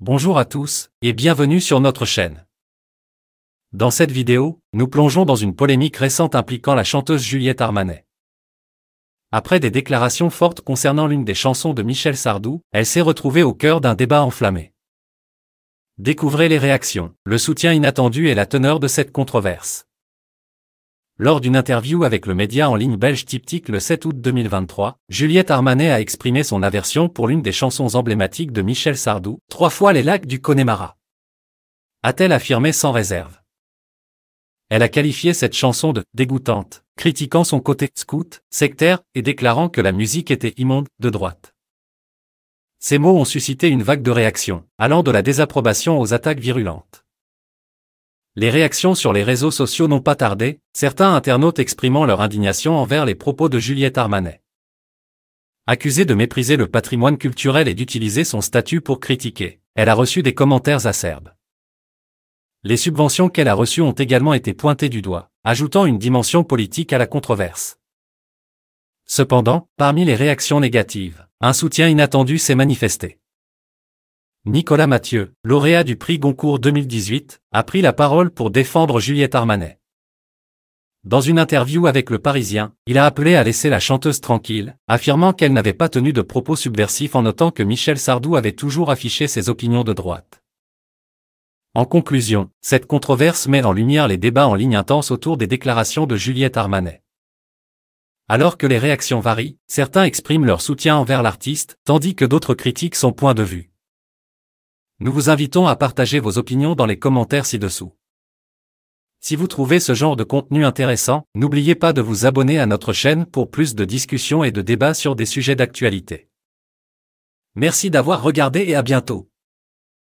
Bonjour à tous et bienvenue sur notre chaîne. Dans cette vidéo, nous plongeons dans une polémique récente impliquant la chanteuse Juliette Armanet. Après des déclarations fortes concernant l'une des chansons de Michel Sardou, elle s'est retrouvée au cœur d'un débat enflammé. Découvrez les réactions, le soutien inattendu et la teneur de cette controverse. Lors d'une interview avec le média en ligne belge Tiptik le 7 août 2023, Juliette Armanet a exprimé son aversion pour l'une des chansons emblématiques de Michel Sardou, Trois fois les lacs du Connemara. A-t-elle affirmé sans réserve Elle a qualifié cette chanson de dégoûtante, critiquant son côté scout, sectaire et déclarant que la musique était immonde, de droite. Ces mots ont suscité une vague de réactions, allant de la désapprobation aux attaques virulentes. Les réactions sur les réseaux sociaux n'ont pas tardé, certains internautes exprimant leur indignation envers les propos de Juliette Armanet. Accusée de mépriser le patrimoine culturel et d'utiliser son statut pour critiquer, elle a reçu des commentaires acerbes. Les subventions qu'elle a reçues ont également été pointées du doigt, ajoutant une dimension politique à la controverse. Cependant, parmi les réactions négatives, un soutien inattendu s'est manifesté. Nicolas Mathieu, lauréat du prix Goncourt 2018, a pris la parole pour défendre Juliette Armanet. Dans une interview avec Le Parisien, il a appelé à laisser la chanteuse tranquille, affirmant qu'elle n'avait pas tenu de propos subversifs en notant que Michel Sardou avait toujours affiché ses opinions de droite. En conclusion, cette controverse met en lumière les débats en ligne intense autour des déclarations de Juliette Armanet. Alors que les réactions varient, certains expriment leur soutien envers l'artiste, tandis que d'autres critiquent son point de vue. Nous vous invitons à partager vos opinions dans les commentaires ci-dessous. Si vous trouvez ce genre de contenu intéressant, n'oubliez pas de vous abonner à notre chaîne pour plus de discussions et de débats sur des sujets d'actualité. Merci d'avoir regardé et à bientôt.